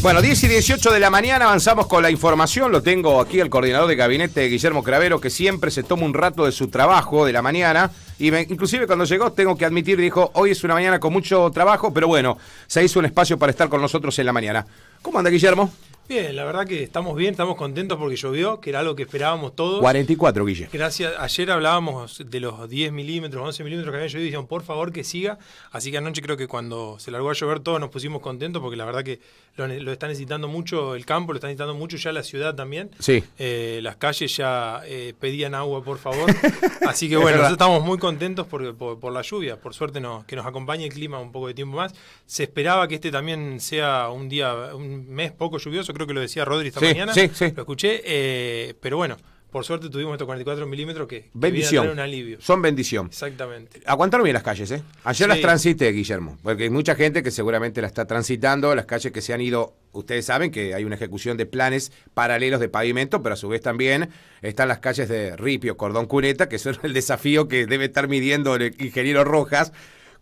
Bueno, 10 y 18 de la mañana avanzamos con la información. Lo tengo aquí el coordinador de gabinete Guillermo Cravero, que siempre se toma un rato de su trabajo de la mañana. Y inclusive cuando llegó, tengo que admitir, dijo, hoy es una mañana con mucho trabajo, pero bueno, se hizo un espacio para estar con nosotros en la mañana. ¿Cómo anda, Guillermo? Bien, la verdad que estamos bien, estamos contentos porque llovió, que era algo que esperábamos todos. 44, Guille. Gracias. Ayer hablábamos de los 10 milímetros, 11 milímetros que había llovido y dijeron, por favor, que siga. Así que anoche creo que cuando se largó a llover todos nos pusimos contentos porque la verdad que lo, está necesitando mucho el campo, lo está necesitando mucho ya la ciudad también. Sí. Eh, las calles ya eh, pedían agua, por favor. Así que bueno, nosotros estamos muy contentos por, por, la lluvia. Por suerte que nos acompañe el clima un poco de tiempo más. Se esperaba que este también sea un día, un mes poco lluvioso creo que lo decía Rodri esta mañana. Sí, sí. Lo escuché, eh, pero bueno. Por suerte tuvimos estos 44 milímetros que bendición. un alivio. Son bendición. Exactamente. Aguantaron bien las calles, ¿eh? Ayer las transité, Guillermo, porque hay mucha gente que seguramente la está transitando, las calles que se han ido, ustedes saben que hay una ejecución de planes paralelos de pavimento, pero a su vez también están las calles de Ripio, Cordón Cuneta, que eso es el desafío que debe estar midiendo el ingeniero Rojas,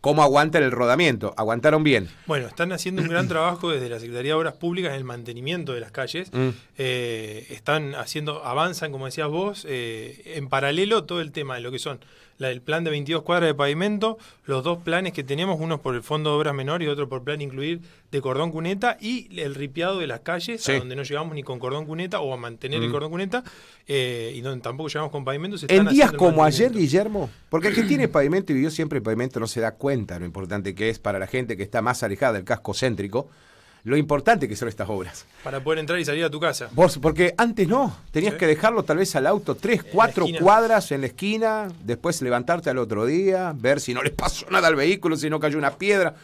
cómo aguantan el rodamiento. Aguantaron bien. Bueno, están haciendo un gran trabajo desde la Secretaría de Obras Públicas en el mantenimiento de las calles. Mm. Eh, están haciendo, avanzan, como decías vos, eh, en paralelo todo el tema de lo que son la del plan de 22 cuadras de pavimento, los dos planes que tenemos, uno por el Fondo de Obras Menores y otro por plan incluir de cordón cuneta y el ripiado de las calles, donde no llegamos ni con cordón cuneta o a mantener el mm. cordón cuneta eh, y donde tampoco llegamos con pavimento. en días como ayer, Guillermo, porque el que tiene pavimento y vivió siempre el pavimento no se da cuenta lo importante que es para la gente que está más alejada del casco céntrico lo importante que son estas obras. Para poder entrar y salir a tu casa. porque antes no, tenías que dejarlo tal vez al auto tres, cuatro cuadras en la esquina, después levantarte al otro día, ver si no le pasó nada al vehículo, si no cayó una piedra.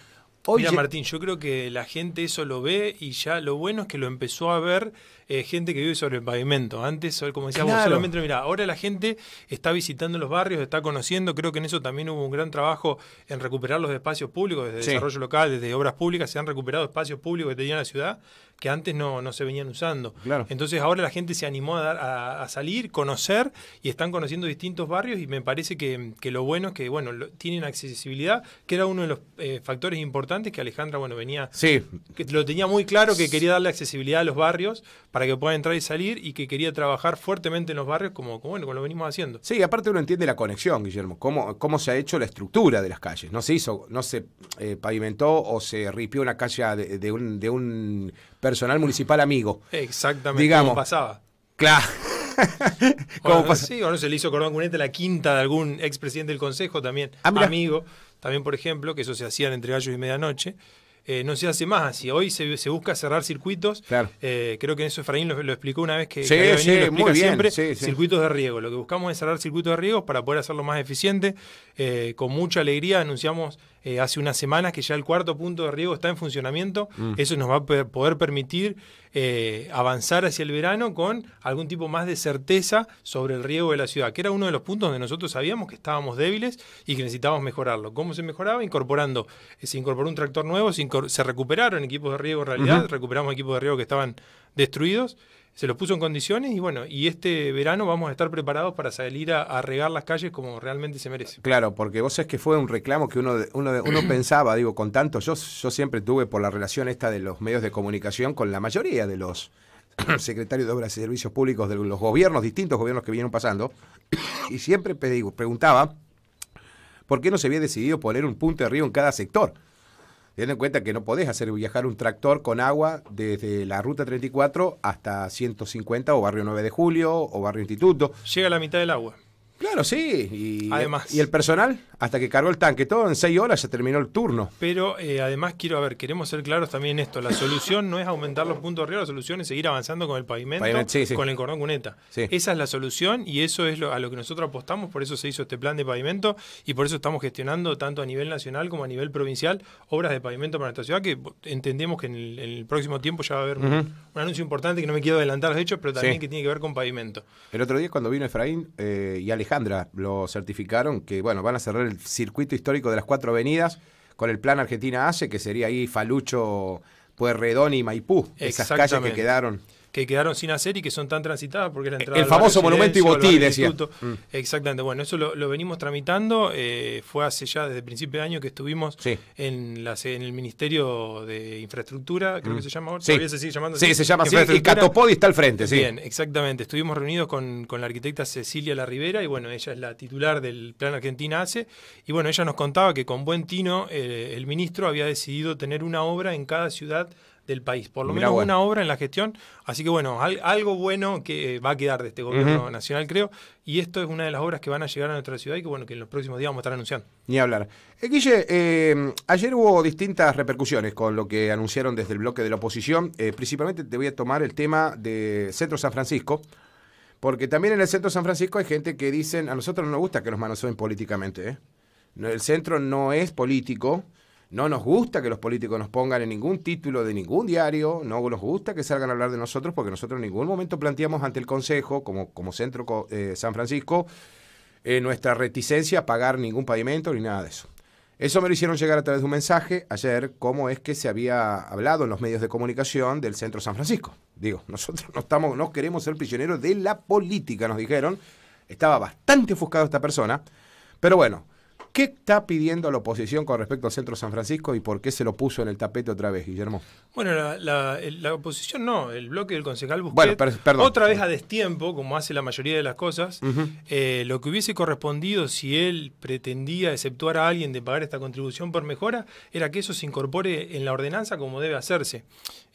Oye. Mira, Martín, yo creo que la gente eso lo ve y ya lo bueno es que lo empezó a ver eh, gente que vive sobre el pavimento. Antes, como decíamos, vos, solamente ahora la gente está visitando los barrios, está conociendo, creo que en eso también hubo un gran trabajo en recuperar los espacios públicos, desde desarrollo local, desde obras públicas, se han recuperado espacios públicos que tenía la ciudad, que antes no, se venían usando. Entonces ahora la gente se animó a, dar, a, salir, conocer y están conociendo distintos barrios y me parece que, lo bueno es que bueno tienen accesibilidad, que era uno de los eh, factores importantes que Alejandra bueno venía, sí. que lo tenía muy claro que quería darle accesibilidad a los barrios para que puedan entrar y salir y que quería trabajar fuertemente en los barrios como, bueno como lo venimos haciendo. Sí, aparte uno entiende la conexión, Guillermo, cómo, cómo se ha hecho la estructura de las calles. No se hizo, no se eh, pavimentó o se ripió una calle de un personal municipal amigo. Exactamente, digamos. pasaba. Claro. ¿Cómo Sí, o se le hizo Cordón Cunete la quinta de algún expresidente del Consejo también, ah, amigo, también por ejemplo, que eso se hacía entre gallos y medianoche. Eh, no se hace más así. Hoy se, busca cerrar circuitos. Claro. Eh, creo que en eso Efraín lo, explicó una vez que, sí, sí, muy bien, siempre. circuitos de riego. Lo que buscamos es cerrar circuitos de riego para poder hacerlo más eficiente. Eh, con mucha alegría anunciamos eh, hace unas semanas que ya el cuarto punto de riego está en funcionamiento. Mm. Eso nos va a poder permitir eh, avanzar hacia el verano con algún tipo más de certeza sobre el riego de la ciudad, que era uno de los puntos donde nosotros sabíamos que estábamos débiles y que necesitábamos mejorarlo. ¿Cómo se mejoraba? Incorporando, eh, se incorporó un tractor nuevo, se, recuperaron equipos de riego en realidad, recuperamos equipos de riego que estaban destruidos se los puso en condiciones y bueno, y este verano vamos a estar preparados para salir a, regar las calles como realmente se merece. Claro, porque vos sabés que fue un reclamo que uno, uno, uno pensaba, digo, con tanto, yo, yo siempre tuve por la relación esta de los medios de comunicación con la mayoría de los secretarios de Obras y Servicios Públicos de los gobiernos, distintos gobiernos que vinieron pasando, y siempre pedí, preguntaba por qué no se había decidido poner un punto de río en cada sector Teniendo en cuenta que no podés hacer viajar un tractor con agua desde la ruta 34 hasta 150 o barrio 9 de julio o barrio instituto. Llega a la mitad del agua. Claro, sí. Y, además. Y el personal, hasta que cargó el tanque, todo en seis horas se terminó el turno. Pero eh, además quiero, a ver, queremos ser claros también en esto. La solución no es aumentar los puntos de arriba, la solución es seguir avanzando con el pavimento, con el cordón cuneta. Esa es la solución y eso es a lo que nosotros apostamos, por eso se hizo este plan de pavimento y por eso estamos gestionando tanto a nivel nacional como a nivel provincial obras de pavimento para nuestra ciudad que entendemos que en el, próximo tiempo ya va a haber un, anuncio importante que no me quiero adelantar los hechos, pero también que tiene que ver con pavimento. El otro día cuando vino Efraín eh, y Alejandro, lo certificaron, que bueno, van a cerrar el circuito histórico de las cuatro avenidas con el plan Argentina Hace, que sería ahí Falucho, Puerredón y Maipú, esas calles que quedaron que quedaron sin hacer y que son tan transitadas porque la entrada El famoso monumento y botín decía. Mm. Exactamente, bueno, eso lo, venimos tramitando, eh, fue hace ya desde el principio de año que estuvimos en, la, en el Ministerio de Infraestructura, creo mm. que se llama ahora, sí. se sigue Sí, se llama así, y Catopodi está al frente, sí. Bien, exactamente, estuvimos reunidos con, la arquitecta Cecilia La Rivera y bueno, ella es la titular del Plan Argentina Hace, y bueno, ella nos contaba que con buen tino eh, el ministro había decidido tener una obra en cada ciudad del país, por lo menos una obra en la gestión. Así que bueno, algo bueno que va a quedar de este gobierno nacional, creo. Y esto es una de las obras que van a llegar a nuestra ciudad y que bueno, que en los próximos días vamos a estar anunciando. Ni hablar. Eh, Guille, eh, ayer hubo distintas repercusiones con lo que anunciaron desde el bloque de la oposición. Eh, principalmente te voy a tomar el tema de Centro San Francisco. Porque también en el centro San Francisco hay gente que dicen, a nosotros no nos gusta que nos manoseen políticamente. ¿eh? El centro no es político, no nos gusta que los políticos nos pongan en ningún título de ningún diario, no nos gusta que salgan a hablar de nosotros porque nosotros en ningún momento planteamos ante el Consejo, como, como Centro eh, San Francisco, eh, nuestra reticencia a pagar ningún pavimento ni nada de eso. Eso me lo hicieron llegar a través de un mensaje ayer, cómo es que se había hablado en los medios de comunicación del centro San Francisco. Digo, nosotros no, estamos, no queremos ser prisioneros de la política, nos dijeron. Estaba bastante ofuscado esta persona, pero bueno, ¿Qué está pidiendo la oposición con respecto al Centro San Francisco y por qué se lo puso en el tapete otra vez, Guillermo? Bueno, la, oposición no, el bloque del concejal Busquets, otra vez a destiempo, como hace la mayoría de las cosas, eh, lo que hubiese correspondido si él pretendía exceptuar a alguien de pagar esta contribución por mejora, era que eso se incorpore en la ordenanza como debe hacerse.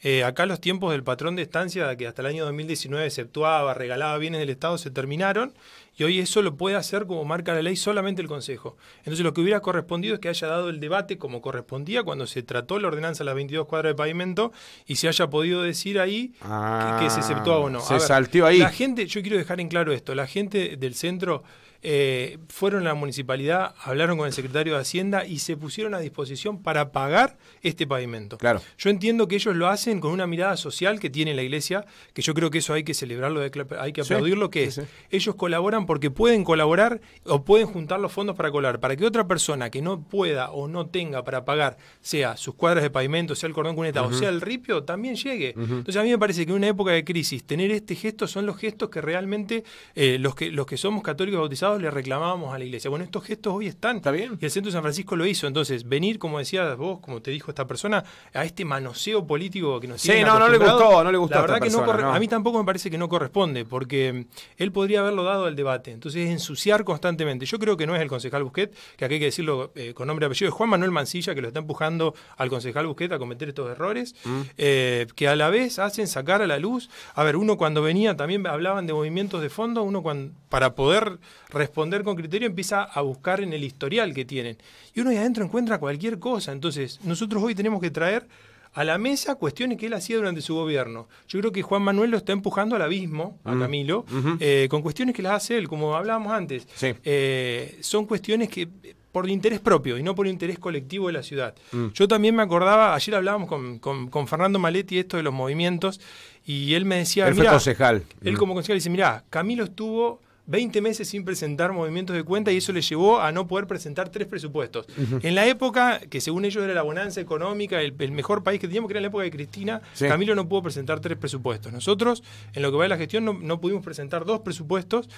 Eh, acá los tiempos del patrón de estancia que hasta el año 2019 exceptuaba, regalaba bienes del Estado se terminaron y hoy eso lo puede hacer como marca la ley solamente el Consejo. Entonces lo que hubiera correspondido es que haya dado el debate como correspondía cuando se trató la ordenanza de las 22 cuadras de pavimento y se haya podido decir ahí que, se ah, aceptó o no. se saltió ahí. La gente, yo quiero dejar en claro esto, la gente del centro eh, fueron a la municipalidad, hablaron con el secretario de Hacienda y se pusieron a disposición para pagar este pavimento. Claro. Yo entiendo que ellos lo hacen con una mirada social que tiene la iglesia, que yo creo que eso hay que celebrarlo, hay que aplaudirlo, que es, ellos colaboran porque pueden colaborar o pueden juntar los fondos para colar, para que otra persona que no pueda o no tenga para pagar, sea sus cuadras de pavimento, sea el cordón cuneta o sea el ripio, también llegue. Entonces a mí me parece que en una época de crisis, tener este gesto son los gestos que realmente eh, los, que, los que somos católicos bautizados le reclamábamos a la iglesia. Bueno, estos gestos hoy están. Está bien. Y el centro de San Francisco lo hizo. Entonces, venir, como decías vos, como te dijo esta persona, a este manoseo político que nos Sí, no, no le gustó, no le gustó. a mí tampoco me parece que no corresponde, porque él podría haberlo dado al debate. Entonces, es ensuciar constantemente. Yo creo que no es el concejal Busquet, que aquí hay que decirlo eh, con nombre y apellido, es Juan Manuel Mancilla que lo está empujando al concejal Busquet a cometer estos errores, mm. eh, que a la vez hacen sacar a la luz. A ver, uno cuando venía también hablaban de movimientos de fondo, uno cuando, para poder responder con criterio empieza a buscar en el historial que tienen. Y uno ahí adentro encuentra cualquier cosa. Entonces, nosotros hoy tenemos que traer a la mesa cuestiones que él hacía durante su gobierno. Yo creo que Juan Manuel lo está empujando al abismo, a Camilo, eh, con cuestiones que las hace él, como hablábamos antes. Eh, son cuestiones que por interés propio y no por interés colectivo de la ciudad. Mm. Yo también me acordaba, ayer hablábamos con, con, Fernando Maletti esto de los movimientos y él me decía... Él fue concejal. Él mm. como concejal dice, mira Camilo estuvo 20 meses sin presentar movimientos de cuenta y eso le llevó a no poder presentar tres presupuestos. En la época, que según ellos era la bonanza económica, el, mejor país que teníamos, que era la época de Cristina, Camilo no pudo presentar tres presupuestos. Nosotros, en lo que va de la gestión, no, pudimos presentar dos presupuestos,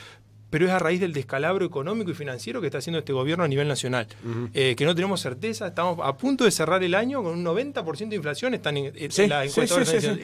pero es a raíz del descalabro económico y financiero que está haciendo este gobierno a nivel nacional. Eh, que no tenemos certeza, estamos a punto de cerrar el año con un 90% de inflación, están en, es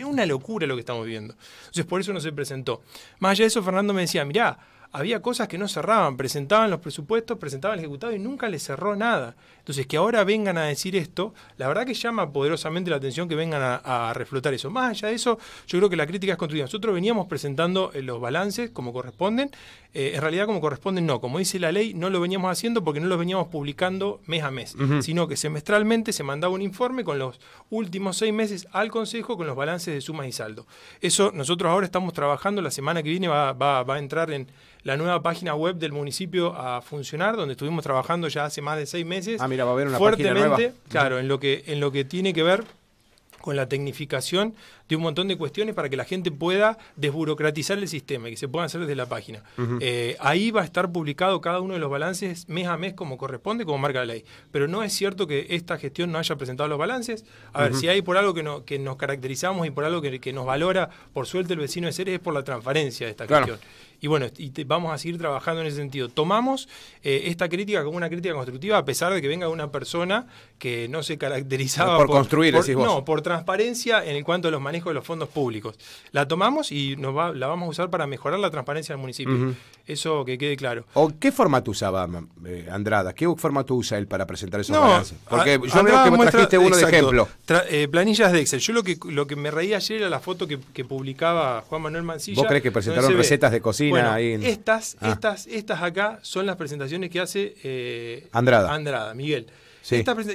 una locura lo que estamos viviendo. Entonces, por eso no se presentó. Más allá de eso, Fernando me decía, mirá, había cosas que no cerraban, presentaban los presupuestos, presentaban el ejecutado y nunca le cerró nada. Entonces, que ahora vengan a decir esto, la verdad que llama poderosamente la atención que vengan a, reflotar eso. Más allá de eso, yo creo que la crítica es construida. Nosotros veníamos presentando eh, los balances como corresponden, eh, en realidad como corresponden no, como dice la ley, no lo veníamos haciendo porque no los veníamos publicando mes a mes, sino que semestralmente se mandaba un informe con los últimos seis meses al Consejo con los balances de sumas y saldo. Eso nosotros ahora estamos trabajando, la semana que viene va, va, a entrar en la nueva página web del municipio a funcionar, donde estuvimos trabajando ya hace más de seis meses. Ah, fuertemente, claro, en lo que en lo que tiene que ver con la tecnificación de un montón de cuestiones para que la gente pueda desburocratizar el sistema y que se puedan hacer desde la página. Eh, ahí va a estar publicado cada uno de los balances mes a mes como corresponde, como marca la ley. Pero no es cierto que esta gestión no haya presentado los balances. A ver, si hay por algo que, nos caracterizamos y por algo que, nos valora, por suerte, el vecino de Ceres es por la transparencia de esta gestión. Y bueno, y vamos a seguir trabajando en ese sentido. Tomamos eh, esta crítica como una crítica constructiva, a pesar de que venga una persona que no se caracterizaba por, construir, decís No, por transparencia en cuanto a los manejos de los fondos públicos. La tomamos y nos la vamos a usar para mejorar la transparencia del municipio. Eso que quede claro. ¿O qué formato usaba eh, Andrada? ¿Qué formato usa él para presentar esos Porque yo creo que me trajiste uno de ejemplo. Eh, planillas de Excel. Yo lo que, lo que me reía ayer era la foto que, que publicaba Juan Manuel Mancilla. ¿Vos crees que presentaron recetas de cocina? bueno, Estas, ah. estas, estas acá son las presentaciones que hace eh, Andrada. Miguel.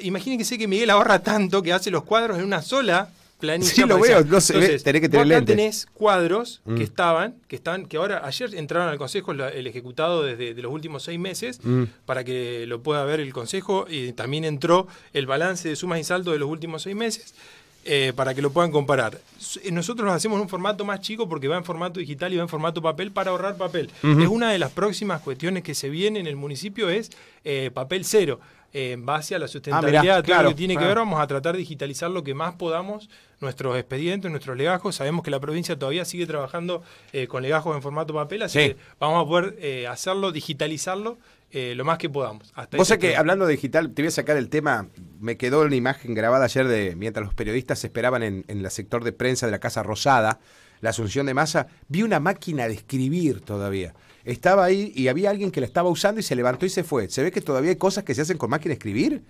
Imagínese que sé que Miguel ahorra tanto que hace los cuadros en una sola planilla. Sí, lo veo, no tenés que tener vos tenés cuadros que mm. estaban, que están, que ahora ayer entraron al consejo el ejecutado desde los últimos seis meses mm. para que lo pueda ver el consejo y también entró el balance de sumas y saldo de los últimos seis meses eh, para que lo puedan comparar. Eh, nosotros lo hacemos en un formato más chico porque va en formato digital y va en formato papel para ahorrar papel. Es una de las próximas cuestiones que se viene en el municipio es eh, papel cero. en base a la ah, sustentabilidad, claro, que tiene que ver, vamos a tratar de digitalizar lo que más podamos, nuestros expedientes, nuestros legajos. Sabemos que la provincia todavía sigue trabajando con legajos en formato papel, así que vamos a poder hacerlo, digitalizarlo eh, lo más que podamos. Hasta Vos que hablando de digital, te voy a sacar el tema, me quedó una imagen grabada ayer de mientras los periodistas esperaban en, el sector de prensa de la Casa Rosada, la asunción de masa, vi una máquina de escribir todavía. Estaba ahí y había alguien que la estaba usando y se levantó y se fue. ¿Se ve que todavía hay cosas que se hacen con máquina de escribir?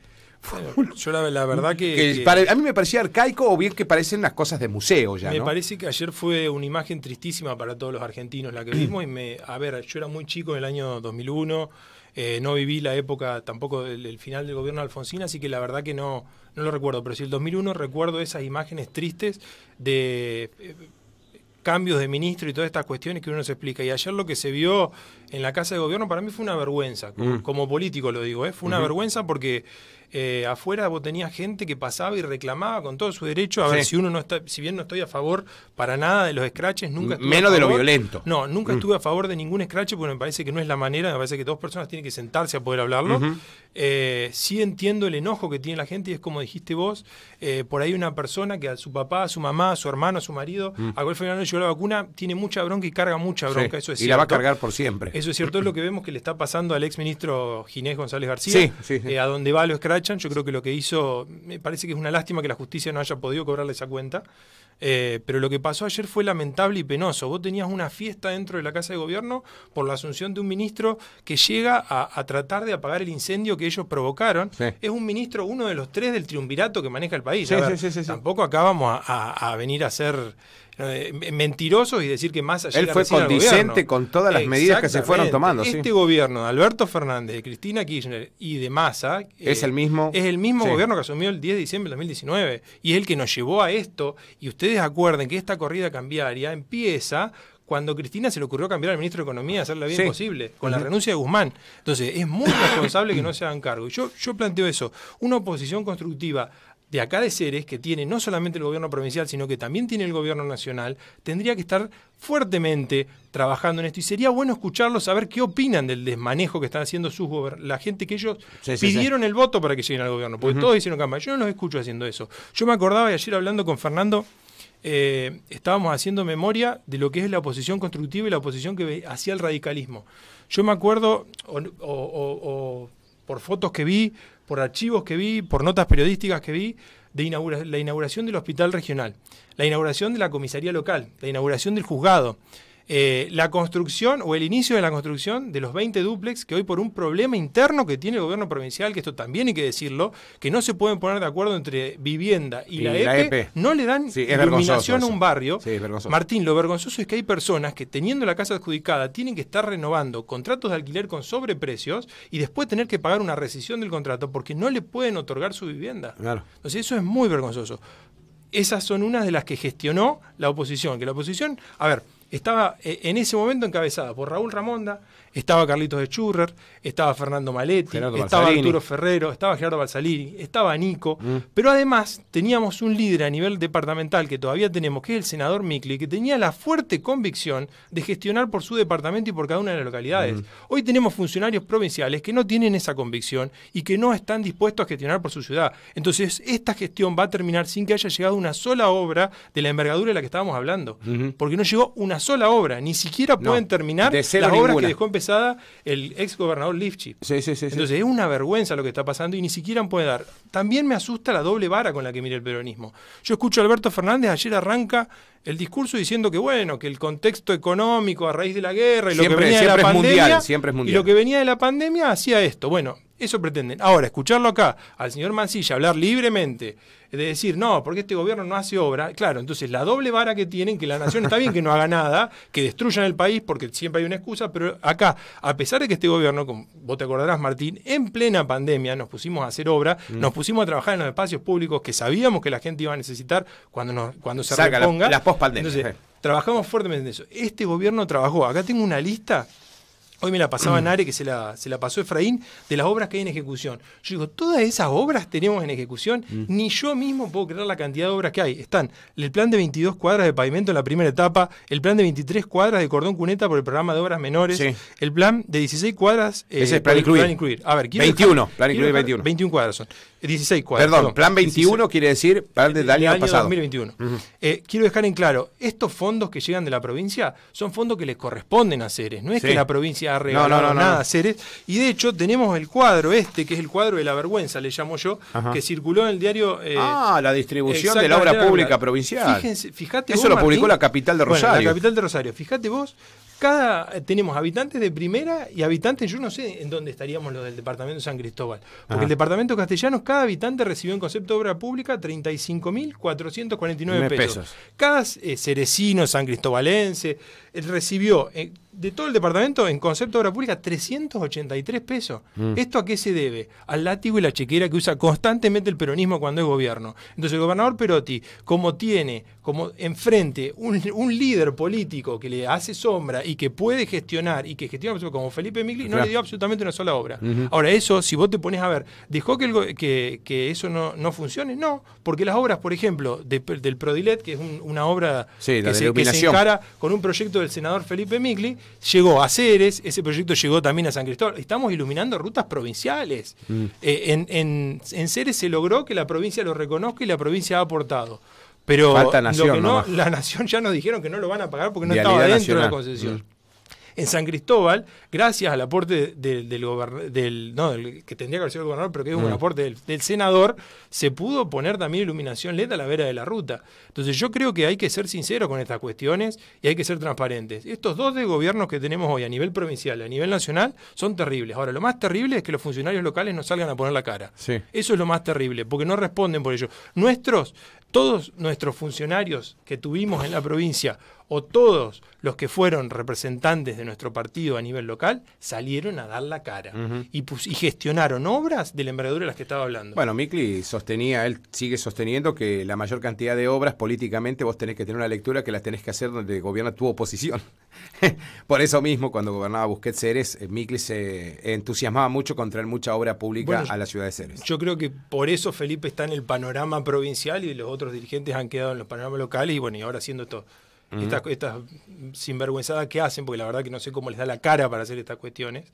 Yo la, verdad que, a mí me parecía arcaico o bien que parecen las cosas de museo ya. Me parece que ayer fue una imagen tristísima para todos los argentinos la que vimos y me a ver, yo era muy chico en el año 2001 eh, no viví la época tampoco del, final del gobierno de Alfonsín, así que la verdad que no, no lo recuerdo. Pero si el 2001 recuerdo esas imágenes tristes de eh, cambios de ministro y todas estas cuestiones que uno se explica. Y ayer lo que se vio en la Casa de Gobierno para mí fue una vergüenza, como mm. político lo digo, ¿eh? fue una vergüenza porque eh, afuera vos tenías gente que pasaba y reclamaba con todo su derecho, a ver si uno no está, si bien no estoy a favor para nada de los escraches, nunca... Estuve Menos a favor, de lo violento. No, nunca mm. estuve a favor de ningún escrache, porque me parece que no es la manera, me parece que dos personas tienen que sentarse a poder hablarlo. Eh, sí entiendo el enojo que tiene la gente y es como dijiste vos, eh, por ahí una persona que a su papá, a su mamá, a su hermano, a su marido, mm. a cual final no llegó la vacuna, tiene mucha bronca y carga mucha bronca, eso es Y la va a cargar por siempre. Eso es cierto, es lo que vemos que le está pasando al exministro Ginés González García. Sí, sí, eh, a donde va lo escrachan. Yo creo que lo que hizo, me parece que es una lástima que la justicia no haya podido cobrarle esa cuenta. Eh, pero lo que pasó ayer fue lamentable y penoso. Vos tenías una fiesta dentro de la Casa de Gobierno por la asunción de un ministro que llega a, tratar de apagar el incendio que ellos provocaron. Es un ministro, uno de los tres del triunvirato que maneja el país. sí, sí. tampoco acá vamos a, a venir a ser eh, mentirosos y decir que más allá Él fue condicente con todas las medidas que se fueron tomando. Este gobierno de Alberto Fernández, de Cristina Kirchner y de Massa. Eh, es el mismo. Es el mismo gobierno que asumió el 10 de diciembre de 2019 y es el que nos llevó a esto. Y ustedes acuerden que esta corrida cambiaria empieza cuando Cristina se le ocurrió cambiar al ministro de Economía, hacer la vida con la renuncia de Guzmán. Entonces, es muy responsable que no se hagan cargo. Y yo planteo eso, una oposición constructiva de acá de Ceres, que tiene no solamente el gobierno provincial, sino que también tiene el gobierno nacional, tendría que estar fuertemente trabajando en esto. Y sería bueno escucharlos, saber qué opinan del desmanejo que están haciendo sus la gente que ellos pidieron el voto para que lleguen al gobierno, porque todos hicieron campaña. Yo no los escucho haciendo eso. Yo me acordaba y ayer hablando con Fernando, eh, estábamos haciendo memoria de lo que es la oposición constructiva y la oposición que hacía el radicalismo. Yo me acuerdo, o, por fotos que vi, por archivos que vi, por notas periodísticas que vi, de la inauguración del hospital regional, la inauguración de la comisaría local, la inauguración del juzgado, eh, la construcción o el inicio de la construcción de los 20 duplex que hoy por un problema interno que tiene el gobierno provincial, que esto también hay que decirlo, que no se pueden poner de acuerdo entre vivienda y, la, ep e no le dan iluminación a un barrio. Martín, lo vergonzoso es que hay personas que teniendo la casa adjudicada tienen que estar renovando contratos de alquiler con sobreprecios y después tener que pagar una rescisión del contrato porque no le pueden otorgar su vivienda. Claro. Entonces eso es muy vergonzoso. Esas son unas de las que gestionó la oposición, que la oposición, a ver, estaba eh, en ese momento encabezada por Raúl Ramonda, estaba Carlitos de Churrer, estaba Fernando Maletti, estaba Arturo Ferrero, estaba Gerardo Balsalini, estaba Nico. Mm. Pero además teníamos un líder a nivel departamental que todavía tenemos, que es el senador Micli, que tenía la fuerte convicción de gestionar por su departamento y por cada una de las localidades. Mm. Hoy tenemos funcionarios provinciales que no tienen esa convicción y que no están dispuestos a gestionar por su ciudad. Entonces, esta gestión va a terminar sin que haya llegado una sola obra de la envergadura de la que estábamos hablando. Porque no llegó una sola obra, ni siquiera pueden terminar las obras que dejó empezar el ex gobernador Lifchi. Entonces es una vergüenza lo que está pasando y ni siquiera puede dar. También me asusta la doble vara con la que mira el peronismo. Yo escucho a Alberto Fernández, ayer arranca el discurso diciendo que bueno, que el contexto económico a raíz de la guerra y lo que venía la pandemia, siempre es mundial. y lo que venía de la pandemia hacía esto. Bueno, eso pretenden. Ahora, escucharlo acá al señor Mancilla hablar libremente, de decir, no, porque este gobierno no hace obra, claro, entonces la doble vara que tienen, que la nación está bien que no haga nada, que destruyan el país, porque siempre hay una excusa, pero acá, a pesar de que este gobierno, como vos te acordarás, Martín, en plena pandemia nos pusimos a hacer obra, mm. nos pusimos a trabajar en los espacios públicos que sabíamos que la gente iba a necesitar cuando, nos, cuando se reponga. La, las post Entonces, eh. trabajamos fuertemente en eso. Este gobierno trabajó, acá tengo una lista Hoy me la pasaba Nare, que se la, se la pasó Efraín, de las obras que hay en ejecución. Yo digo, todas esas obras tenemos en ejecución, mm. ni yo mismo puedo creer la cantidad de obras que hay. Están el plan de 22 cuadras de pavimento en la primera etapa, el plan de 23 cuadras de cordón cuneta por el programa de obras menores, el plan de 16 cuadras. Eh, Ese es plan, incluir. A ver, 21, plan incluir 21. 21 cuadras son. 16 cuadras. Perdón, plan 21 quiere decir 2021. Eh, eh, quiero dejar en claro, estos fondos que llegan de la provincia son fondos que les corresponden a Ceres. No es que la provincia no, no, no, nada Ceres. Y de hecho tenemos el cuadro este, que es el cuadro de la vergüenza, le llamo yo, que circuló en el diario... Eh, ah, la distribución de la obra pública provincial. Fíjense, fíjate Eso lo publicó la capital de Rosario. la capital de Rosario. Fíjate vos, cada tenemos habitantes de primera y habitantes, yo no sé en dónde estaríamos los del departamento de San Cristóbal, porque el departamento castellano, cada habitante recibió en concepto de obra pública 35.449 pesos. pesos. Cada eh, cerecino, san cristobalense, recibió eh, de todo el departamento en concepto de obra pública 383 pesos. Mm. ¿Esto a qué se debe? Al látigo y la chequera que usa constantemente el peronismo cuando es gobierno. Entonces el gobernador Perotti, como tiene, como enfrente un, líder político que le hace sombra y que puede gestionar y que gestiona como Felipe Migli, no le dio absolutamente una sola obra. Ahora eso, si vos te pones a ver, ¿dejó que, que, que, eso no, funcione? No, porque las obras, por ejemplo, del Prodilet, que es una obra que, se, que se encara con un proyecto del senador Felipe Migli, llegó a Ceres, ese proyecto llegó también a San Cristóbal. Estamos iluminando rutas provinciales. Mm. Eh, en, en, Ceres se logró que la provincia lo reconozca y la provincia ha aportado. Pero no, la nación ya nos dijeron que no lo van a pagar porque no estaba dentro de la concesión. Mm en San Cristóbal, gracias al aporte del, no, del, que tendría que haber sido el gobernador, pero que es un mm. aporte del, senador, se pudo poner también iluminación LED a la vera de la ruta. Entonces yo creo que hay que ser sinceros con estas cuestiones y hay que ser transparentes. Estos dos de gobiernos que tenemos hoy a nivel provincial, a nivel nacional, son terribles. Ahora, lo más terrible es que los funcionarios locales no salgan a poner la cara. Eso es lo más terrible, porque no responden por ello. Nuestros todos nuestros funcionarios que tuvimos en la provincia o todos los que fueron representantes de nuestro partido a nivel local salieron a dar la cara y, gestionaron obras de la envergadura de las que estaba hablando. Bueno, Mikli sostenía, él sigue sosteniendo que la mayor cantidad de obras políticamente vos tenés que tener una lectura que las tenés que hacer donde gobierna tu oposición. Por eso mismo, cuando gobernaba Busquets Ceres, eh, Mikli se entusiasmaba mucho con traer mucha obra pública a la ciudad de Ceres. Yo creo que por eso Felipe está en el panorama provincial y los otros otros dirigentes han quedado en los panoramas locales y bueno, y ahora haciendo esto, estas, estas sinvergüenzadas que hacen, porque la verdad que no sé cómo les da la cara para hacer estas cuestiones.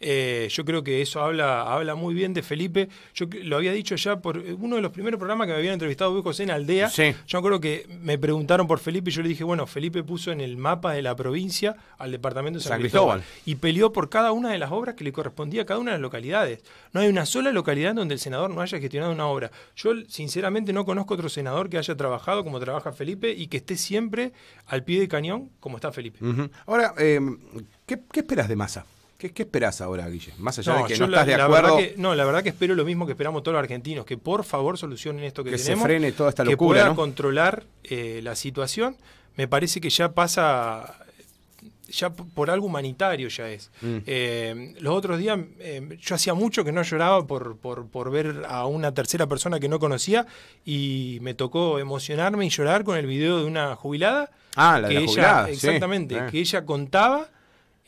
Eh, yo creo que eso habla, habla muy bien de Felipe. Yo lo había dicho ya por eh, uno de los primeros programas que me habían entrevistado José, en Aldea. Yo creo que me preguntaron por Felipe y yo le dije, bueno, Felipe puso en el mapa de la provincia al departamento de San, Cristóbal. y peleó por cada una de las obras que le correspondía a cada una de las localidades. No hay una sola localidad donde el senador no haya gestionado una obra. Yo sinceramente no conozco otro senador que haya trabajado como trabaja Felipe y que esté siempre al pie de cañón como está Felipe. Ahora, em, ¿qué, ¿qué esperas de Massa? ¿Qué, esperas ahora, Guille? Más allá de que no estás la, de acuerdo. no, la verdad que espero lo mismo que esperamos todos los argentinos, que por favor solucionen esto que, tenemos. Que se frene toda esta locura. Que pueda controlar eh, la situación. Me parece que ya pasa. Ya por algo humanitario ya es. Mm. Eh, los otros días eh, yo hacía mucho que no lloraba por, ver a una tercera persona que no conocía y me tocó emocionarme y llorar con el video de una jubilada. Ah, la de jubilada, Exactamente, que ella contaba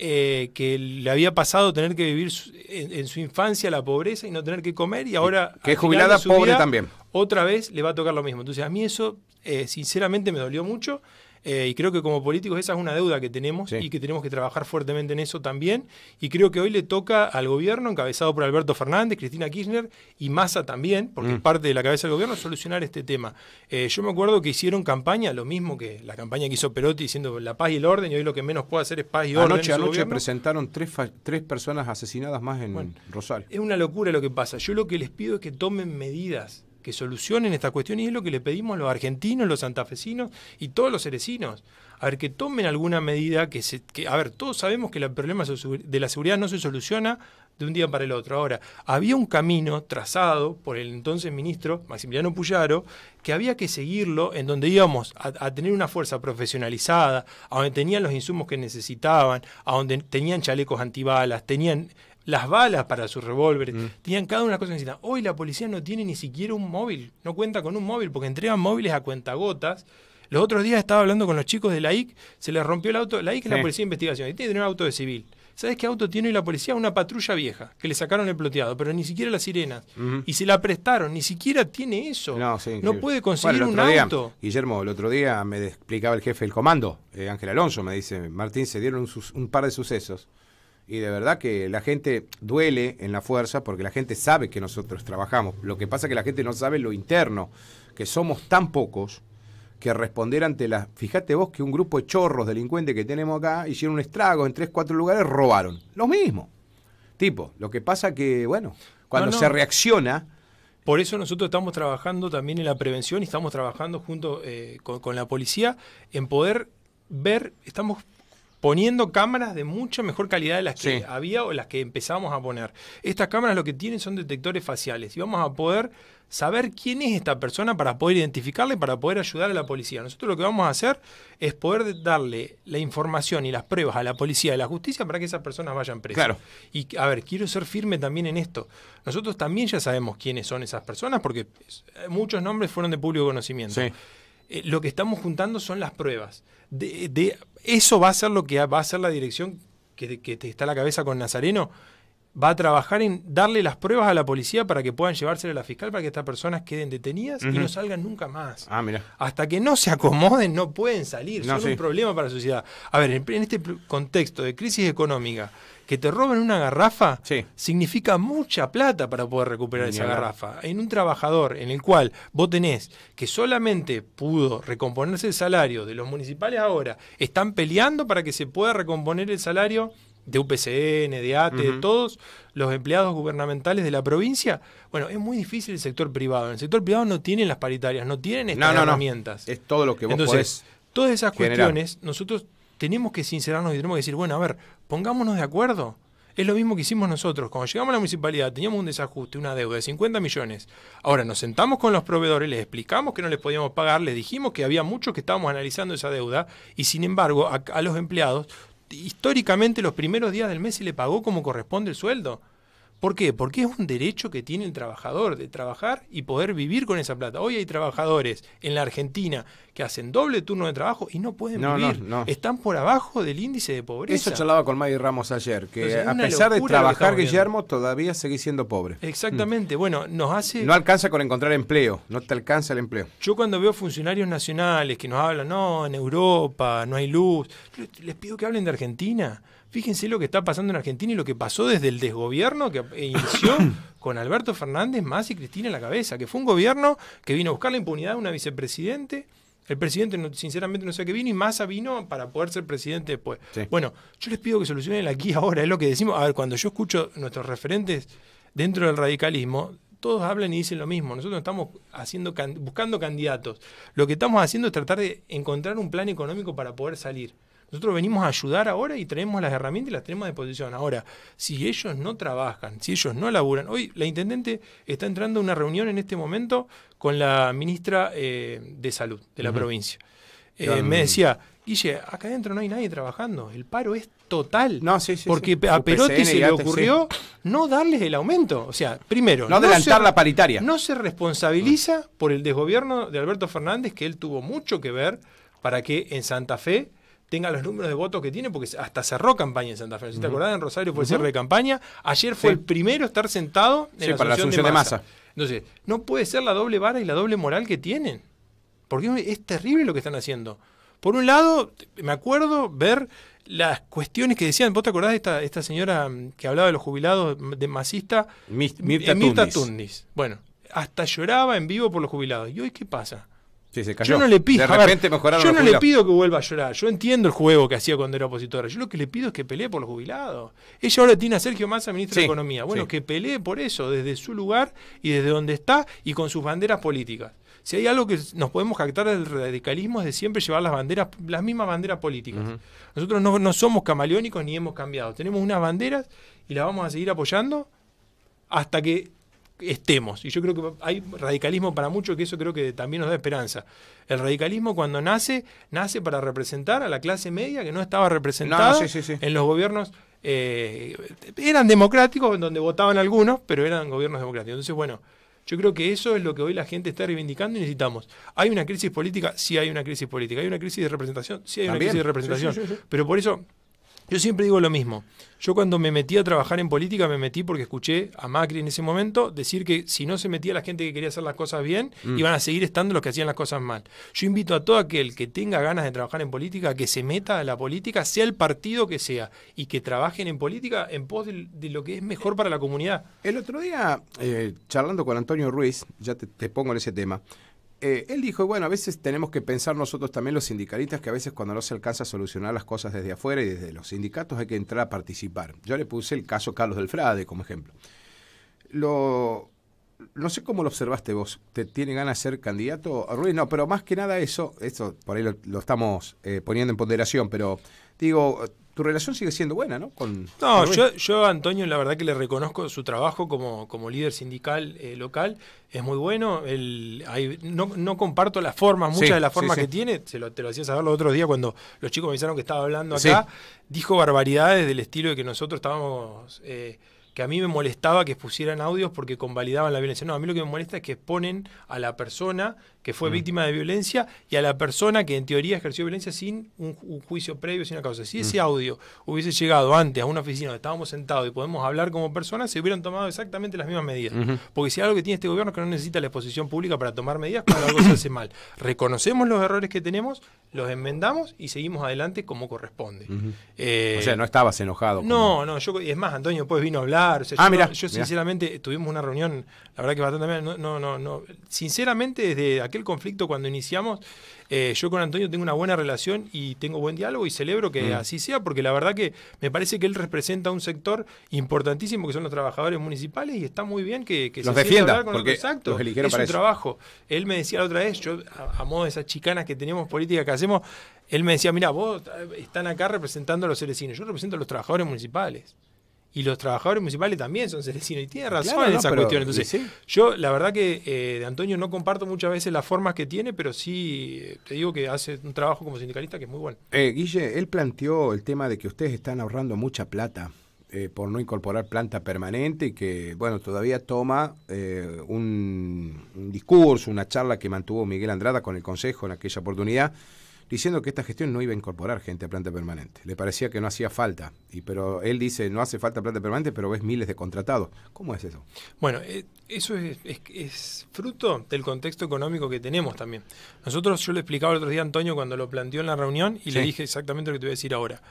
eh, que le había pasado tener que vivir en, su infancia la pobreza y no tener que comer y ahora... Que es jubilada pobre también. Otra vez le va a tocar lo mismo. Entonces a mí eso eh, sinceramente me dolió mucho eh, y creo que como políticos esa es una deuda que tenemos y que tenemos que trabajar fuertemente en eso también. Y creo que hoy le toca al gobierno, encabezado por Alberto Fernández, Cristina Kirchner y Massa también, porque mm. es parte de la cabeza del gobierno, solucionar este tema. Eh, yo me acuerdo que hicieron campaña, lo mismo que la campaña que hizo Perotti diciendo la paz y el orden, y hoy lo que menos puede hacer es paz y orden. Anoche, anoche presentaron tres, tres personas asesinadas más en Rosario. Es una locura lo que pasa. Yo lo que les pido es que tomen medidas que solucionen esta cuestión y es lo que le pedimos a los argentinos, los santafesinos y todos los cerecinos. A ver, que tomen alguna medida que se... a ver, todos sabemos que el problema de la seguridad no se soluciona de un día para el otro. Ahora, había un camino trazado por el entonces ministro Maximiliano Puyaro que había que seguirlo en donde íbamos a tener una fuerza profesionalizada, a donde tenían los insumos que necesitaban, a donde tenían chalecos antibalas, tenían las balas para sus revólveres, tienen mm. tenían cada una cosa las cosas Hoy la policía no tiene ni siquiera un móvil, no cuenta con un móvil, porque entregan móviles a cuentagotas. Los otros días estaba hablando con los chicos de la IC, se les rompió el auto. La IC es la policía de investigación y tiene un auto de civil. ¿Sabes qué auto tiene hoy la policía? Una patrulla vieja, que le sacaron el ploteado, pero ni siquiera las sirenas. Y se la prestaron, ni siquiera tiene eso. No, puede conseguir un auto. Guillermo, el otro día me explicaba el jefe del comando, eh, Ángel Alonso, me dice, Martín, se dieron un par de sucesos y de verdad que la gente duele en la fuerza porque la gente sabe que nosotros trabajamos. Lo que pasa es que la gente no sabe lo interno, que somos tan pocos que responder ante las... Fíjate vos que un grupo de chorros delincuentes que tenemos acá hicieron un estrago en tres, cuatro lugares, robaron. Lo mismo. Tipo, lo que pasa que, bueno, cuando se reacciona... Por eso nosotros estamos trabajando también en la prevención y estamos trabajando junto eh, con, con la policía en poder ver, estamos poniendo cámaras de mucha mejor calidad de las que había o las que empezamos a poner. Estas cámaras lo que tienen son detectores faciales y vamos a poder saber quién es esta persona para poder identificarla y para poder ayudar a la policía. Nosotros lo que vamos a hacer es poder darle la información y las pruebas a la policía y a la justicia para que esas personas vayan presas. Y a ver, quiero ser firme también en esto. Nosotros también ya sabemos quiénes son esas personas porque muchos nombres fueron de público conocimiento. Sí. Eh, lo que estamos juntando son las pruebas. De, eso va a ser lo que va a ser la dirección que, que te está a la cabeza con Nazareno va a trabajar en darle las pruebas a la policía para que puedan llevársela a la fiscal para que estas personas queden detenidas y no salgan nunca más. Ah, Hasta que no se acomoden, no pueden salir. No, Son un problema para la sociedad. A ver, en, este contexto de crisis económica, que te roben una garrafa significa mucha plata para poder recuperar esa garrafa. En un trabajador en el cual vos tenés que solamente pudo recomponerse el salario de los municipales ahora, están peleando para que se pueda recomponer el salario de UPCN, de ATE, de todos los empleados gubernamentales de la provincia, bueno, es muy difícil el sector privado. En el sector privado no tienen las paritarias, no tienen estas no, no, herramientas. No. Es todo lo que vos Entonces, todas esas cuestiones nosotros tenemos que sincerarnos y tenemos que decir, bueno, a ver, pongámonos de acuerdo. Es lo mismo que hicimos nosotros. Cuando llegamos a la municipalidad teníamos un desajuste, una deuda de 50 millones. Ahora nos sentamos con los proveedores, les explicamos que no les podíamos pagar, les dijimos que había muchos que estábamos analizando esa deuda y sin embargo a los empleados históricamente los primeros días del mes se le pagó como corresponde el sueldo. ¿Por qué? Porque es un derecho que tiene el trabajador de trabajar y poder vivir con esa plata. Hoy hay trabajadores en la Argentina que hacen doble turno de trabajo y no pueden vivir. Están por abajo del índice de pobreza. Eso charlaba con Maggie Ramos ayer, que a pesar de trabajar, Guillermo, todavía seguís siendo pobre. Exactamente. Bueno, nos hace. No alcanza con encontrar empleo, no te alcanza el empleo. Yo cuando veo funcionarios nacionales que nos hablan, no, en Europa no hay luz, les pido que hablen de Argentina. Fíjense lo que está pasando en Argentina y lo que pasó desde el desgobierno que inició con Alberto Fernández, más y Cristina en la cabeza, que fue un gobierno que vino a buscar la impunidad de una vicepresidente. El presidente, sinceramente, no sé qué vino y Massa vino para poder ser presidente después. Bueno, yo les pido que solucionen aquí ahora, es lo que decimos. A ver, cuando yo escucho nuestros referentes dentro del radicalismo, todos hablan y dicen lo mismo. Nosotros estamos haciendo buscando candidatos. Lo que estamos haciendo es tratar de encontrar un plan económico para poder salir. Nosotros venimos a ayudar ahora y traemos las herramientas y las tenemos de posición. Ahora, si ellos no trabajan, si ellos no laburan, hoy la intendente está entrando a una reunión en este momento con la ministra eh, de Salud de la provincia. Eh, me decía, Guille, acá adentro no hay nadie trabajando, el paro es total. No, porque a Perotti se le ocurrió no darles el aumento. O sea, primero. No, adelantar la paritaria. No se responsabiliza por el desgobierno de Alberto Fernández, que él tuvo mucho que ver para que en Santa Fe tenga los números de votos que tiene, porque hasta cerró campaña en Santa Fe. te acordás, en Rosario fue el cierre de campaña. Ayer fue el primero estar sentado en sí, la, para de masa. Entonces, no puede ser la doble vara y la doble moral que tienen. Porque es terrible lo que están haciendo. Por un lado, me acuerdo ver las cuestiones que decían, ¿vos te acordás de esta, señora mm, que hablaba de los jubilados de masista? Mirta, Tundis. Bueno, hasta lloraba en vivo por los jubilados. ¿Y hoy qué pasa? Yo no le pido, que vuelva a llorar. Yo entiendo el juego que hacía cuando era opositora. Yo lo que le pido es que pelee por los jubilados. Ella ahora tiene a Sergio Massa, ministro de Economía. Bueno, que pelee por eso, desde su lugar y desde donde está y con sus banderas políticas. Si hay algo que nos podemos jactar del radicalismo es de siempre llevar las banderas, las mismas banderas políticas. Nosotros no, no somos camaleónicos ni hemos cambiado. Tenemos unas banderas y las vamos a seguir apoyando hasta que estemos. Y yo creo que hay radicalismo para muchos que eso creo que también nos da esperanza. El radicalismo cuando nace, nace para representar a la clase media que no estaba representada en los gobiernos. Eh, eran democráticos, en donde votaban algunos, pero eran gobiernos democráticos. Entonces, bueno, yo creo que eso es lo que hoy la gente está reivindicando y necesitamos. ¿Hay una crisis política? Sí hay una crisis política. ¿Hay una crisis de representación? Sí hay una crisis de representación. Pero por eso yo siempre digo lo mismo. Yo cuando me metí a trabajar en política me metí porque escuché a Macri en ese momento decir que si no se metía la gente que quería hacer las cosas bien, mm. iban a seguir estando los que hacían las cosas mal. Yo invito a todo aquel que tenga ganas de trabajar en política, que se meta a la política, sea el partido que sea, y que trabajen en política en pos de, lo que es mejor para la comunidad. El otro día, eh, charlando con Antonio Ruiz, ya te pongo en ese tema, eh, él dijo, bueno, a veces tenemos que pensar nosotros también los sindicalistas que a veces cuando no se alcanza a solucionar las cosas desde afuera y desde los sindicatos hay que entrar a participar. Yo le puse el caso Carlos del Frade como ejemplo. Lo, no sé cómo lo observaste vos. ¿Te tiene ganas de ser candidato a Ruiz? No, pero más que nada eso, esto por ahí lo, estamos eh, poniendo en ponderación, pero digo, tu relación sigue siendo buena, ¿no? Con, no, yo, yo Antonio la verdad que le reconozco su trabajo como, como líder sindical eh, local, es muy bueno, el, no, no, comparto las formas, muchas de las formas que tiene, se lo, te lo hacía saber los otros días cuando los chicos me avisaron que estaba hablando acá, dijo barbaridades del estilo de que nosotros estábamos... Eh, que a mí me molestaba que pusieran audios porque convalidaban la violencia. No, a mí lo que me molesta es que exponen a la persona que fue mm. víctima de violencia y a la persona que en teoría ejerció violencia sin un, juicio previo, sin una causa. Si ese mm. audio hubiese llegado antes a una oficina donde estábamos sentados y podemos hablar como personas, se hubieran tomado exactamente las mismas medidas. Porque si algo que tiene este gobierno que no necesita la exposición pública para tomar medidas cuando algo se hace mal. Reconocemos los errores que tenemos, los enmendamos y seguimos adelante como corresponde. Eh, o sea, no estabas enojado. No, no, yo, es más, Antonio pues vino a hablar. Ah, yo, sinceramente tuvimos una reunión, la verdad que bastante... No, no, no, no. Sinceramente desde aquel conflicto cuando iniciamos, eh, yo con Antonio tengo una buena relación y tengo buen diálogo y celebro que mm. así sea, porque la verdad que me parece que él representa un sector importantísimo que son los trabajadores municipales y está muy bien que, que los se defienda, con los, exacto, para un trabajo. Él me decía la otra vez, yo a, modo de esas chicanas que tenemos política que hacemos, él me decía, mira, vos eh, están acá representando a los cerecines, yo represento a los trabajadores municipales y los trabajadores municipales también son celestinos. Y tiene razón en esa cuestión. Entonces, yo la verdad que eh, de Antonio no comparto muchas veces las formas que tiene, pero sí eh, te digo que hace un trabajo como sindicalista que es muy bueno. Eh, Guille, él planteó el tema de que ustedes están ahorrando mucha plata. por no incorporar planta permanente y que, bueno, todavía toma un, un discurso, una charla que mantuvo Miguel Andrada con el Consejo en aquella oportunidad, diciendo que esta gestión no iba a incorporar gente a planta permanente. Le parecía que no hacía falta, y, pero él dice no hace falta planta permanente, pero ves miles de contratados. ¿Cómo es eso? Bueno, eh, eso es, fruto del contexto económico que tenemos también. Nosotros, yo le explicaba el otro día a Antonio cuando lo planteó en la reunión y le dije exactamente lo que te voy a decir ahora.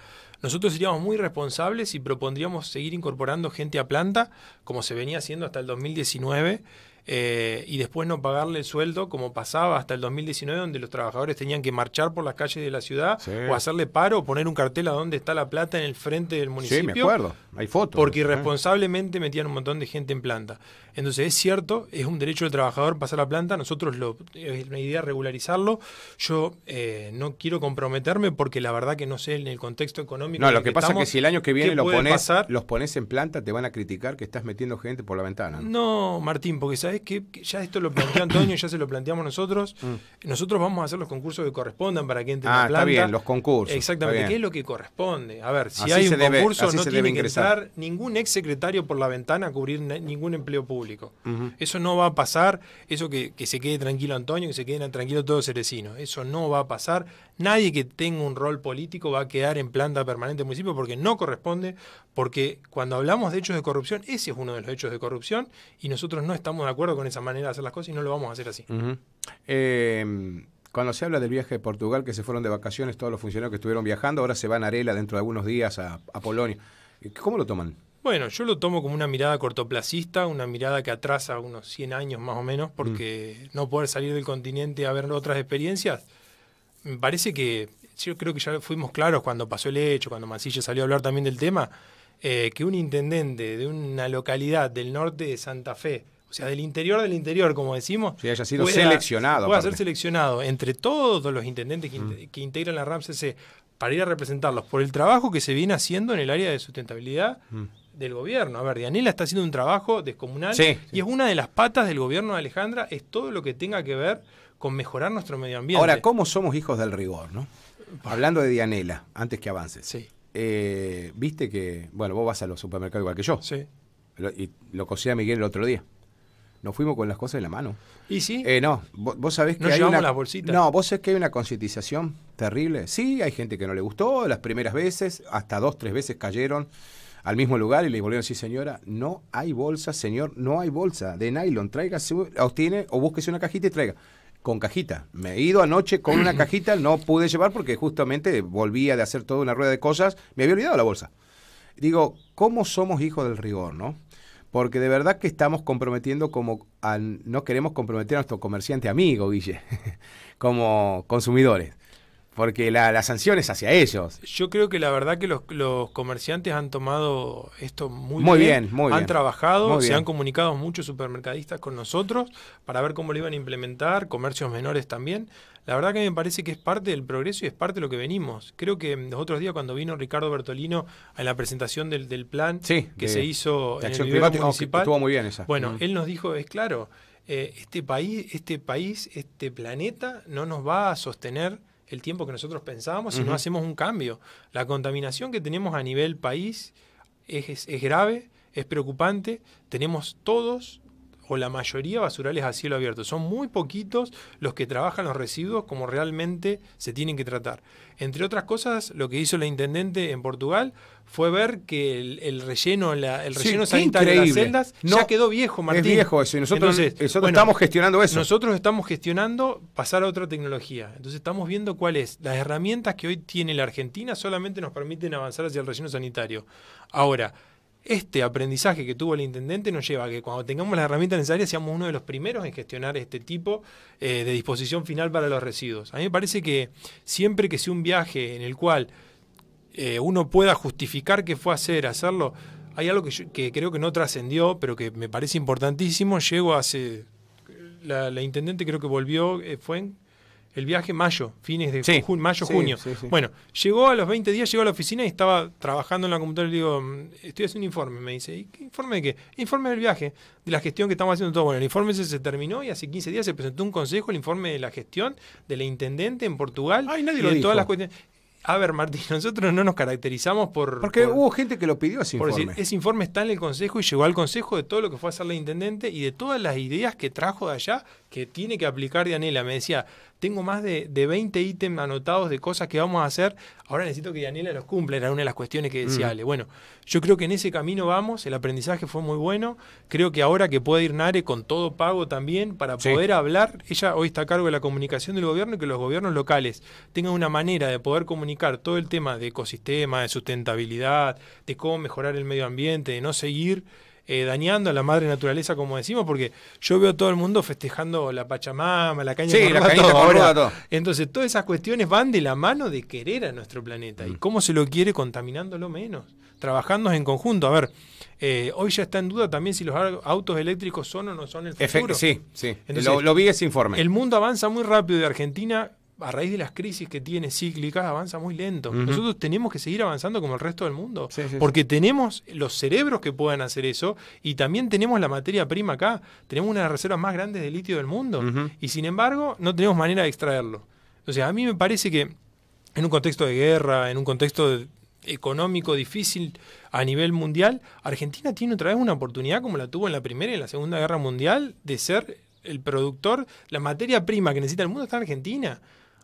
Nosotros seríamos muy responsables y propondríamos seguir incorporando gente a planta, como se venía haciendo hasta el 2019 eh, y después no pagarle el sueldo como pasaba hasta el 2019 donde los trabajadores tenían que marchar por las calles de la ciudad o hacerle paro o poner un cartel a donde está la plata en el frente del municipio. Sí, me acuerdo, hay fotos. Porque ¿eh? irresponsablemente metían un montón de gente en planta. Entonces es cierto, es un derecho del trabajador pasar la planta, nosotros lo, es una idea regularizarlo. Yo eh, no quiero comprometerme porque la verdad que no sé en el contexto económico. No, lo que, pasa es que si el año que viene lo pones, los pones en planta te van a criticar que estás metiendo gente por la ventana. No, Martín, porque ¿sabes qué? Ya esto lo planteó Antonio, ya se lo planteamos nosotros. Mm. Nosotros vamos a hacer los concursos que correspondan para que entre en ah, la planta. está bien, los concursos. Exactamente, ¿qué es lo que corresponde? A ver, si hay un concurso no tiene que ingresar. ningún ex secretario por la ventana a cubrir ningún empleo público. Eso no va a pasar, eso que, se quede tranquilo Antonio, que se queden tranquilos todos seresinos. Eso no va a pasar. Nadie que tenga un rol político va a quedar en planta permanente municipio porque no corresponde, porque cuando hablamos de hechos de corrupción, ese es uno de los hechos de corrupción y nosotros no estamos de acuerdo acuerdo con esa manera de hacer las cosas y no lo vamos a hacer así. Em, cuando se habla del viaje de Portugal, que se fueron de vacaciones todos los funcionarios que estuvieron viajando, ahora se van a Arela dentro de algunos días a, Polonia. ¿Cómo lo toman? Bueno, yo lo tomo como una mirada cortoplacista, una mirada que atrasa unos 100 años más o menos, porque mm. no poder salir del continente a ver otras experiencias, me parece que, yo creo que ya fuimos claros cuando pasó el hecho, cuando Mancilla salió a hablar también del tema, eh, que un intendente de una localidad del norte de Santa Fe o sea, del interior del interior, como decimos. Si haya sido seleccionado. va a ser seleccionado entre todos los intendentes que, mm. integran la RAMCC eh, para ir a representarlos por el trabajo que se viene haciendo en el área de sustentabilidad mm. del gobierno. A ver, Dianela está haciendo un trabajo descomunal y es una de las patas del gobierno de Alejandra, es todo lo que tenga que ver con mejorar nuestro medio ambiente. Ahora, ¿cómo somos hijos del rigor, no? Hablando de Dianela, antes que avances. Sí. Eh, viste que, bueno, vos vas a los supermercados igual que yo. Sí. y lo cocía Miguel el otro día nos fuimos con las cosas en la mano. ¿Y sí? Eh, no, vos, sabés que. hay una, No, vos sabés que hay una concientización terrible. Sí, hay gente que no le gustó las primeras veces, hasta dos, tres veces cayeron al mismo lugar y le volvieron a decir, señora, no hay bolsa, señor, no hay bolsa de nylon, tráigase, obtiene o búsquese una cajita y traiga. Con cajita. Me he ido anoche con una cajita, no pude llevar porque justamente volvía de hacer toda una rueda de cosas, me había olvidado la bolsa. Digo, ¿cómo somos hijos del rigor, no? porque de verdad que estamos comprometiendo como, no queremos comprometer a nuestro comerciante amigo, Guille, como consumidores porque la, sanción es hacia ellos. Yo creo que la verdad que los, comerciantes han tomado esto muy, muy bien, han trabajado, se han comunicado muchos supermercadistas con nosotros para ver cómo lo iban a implementar, comercios menores también. La verdad que me parece que es parte del progreso y es parte de lo que venimos. Creo que los otros días cuando vino Ricardo Bertolino a la presentación del, plan que se hizo en el nivel municipal, muy bien esa. Bueno, mm. él nos dijo, es claro, eh, este país, este país, este planeta no nos va a sostener el tiempo que nosotros pensábamos si no hacemos un cambio. La contaminación que tenemos a nivel país es grave, es preocupante. Tenemos todos o la mayoría basurales a cielo abierto. Son muy poquitos los que trabajan los residuos como realmente se tienen que tratar. Entre otras cosas, lo que hizo la intendente en Portugal fue ver que el, relleno, el relleno sanitario de las celdas no, ya quedó viejo, Martín. Es viejo eso, y nosotros, estamos gestionando eso. Nosotros estamos gestionando pasar a otra tecnología. Entonces estamos viendo cuáles las herramientas que hoy tiene la Argentina solamente nos permiten avanzar hacia el relleno sanitario. Ahora, este aprendizaje que tuvo el intendente nos lleva a que cuando tengamos las herramientas necesarias seamos uno de los primeros en gestionar este tipo eh, de disposición final para los residuos. A mí me parece que siempre que sea un viaje en el cual eh, uno pueda justificar qué fue hacer, hacerlo, hay algo que, creo que no trascendió, pero que me parece importantísimo. Llego hace... La, intendente creo que volvió, eh, fue en el viaje mayo, fines de mayo, junio. bueno, llegó a los 20 días, llegó a la oficina y estaba trabajando en la computadora y digo, mm, estoy haciendo un informe, me dice, qué informe de qué? Informe del viaje, de la gestión que estamos haciendo todo. Bueno, el informe ese se terminó y hace 15 días se presentó un consejo, el informe de la gestión de la intendente en Portugal Ay, nadie todas las A ver, Martín, nosotros no nos caracterizamos por. Porque hubo gente que lo pidió así. por Decir, ese informe está en el Consejo y llegó al Consejo de todo lo que fue a hacer la intendente y de todas las ideas que trajo de allá que tiene que aplicar Dianela. Me decía, tengo más de, de 20 ítems anotados de cosas que vamos a hacer, ahora necesito que Dianela los cumpla, era una de las cuestiones que decía mm. Ale. Bueno, yo creo que en ese camino vamos, el aprendizaje fue muy bueno, creo que ahora que puede ir Nare con todo pago también para poder hablar, ella hoy está a cargo de la comunicación del gobierno y que los gobiernos locales tengan una manera de poder comunicar todo el tema de ecosistema, de sustentabilidad, de cómo mejorar el medio ambiente, de no seguir eh, dañando a la madre naturaleza, como decimos, porque yo veo todo el mundo festejando la Pachamama, la caña sí, la Entonces, todas esas cuestiones van de la mano de querer a nuestro planeta. ¿Y mm. cómo se lo quiere contaminándolo menos? Trabajando en conjunto. A ver, eh, hoy ya está en duda también si los autos eléctricos son o no son el futuro. sí, sí. lo, lo vi ese informe. El mundo avanza muy rápido y Argentina a raíz de las crisis que tiene cíclicas, avanza muy lento. Nosotros tenemos que seguir avanzando como el resto del mundo, porque tenemos los cerebros que puedan hacer eso y también tenemos la materia prima acá. Tenemos una de las reservas más grandes de litio del mundo y sin embargo no tenemos manera de extraerlo. O sea, a mí me parece que en un contexto de guerra, en un contexto económico difícil a nivel mundial, Argentina tiene otra vez una oportunidad como la tuvo en la Primera y en la Segunda Guerra Mundial de ser el productor, la materia prima que necesita el mundo está en Argentina.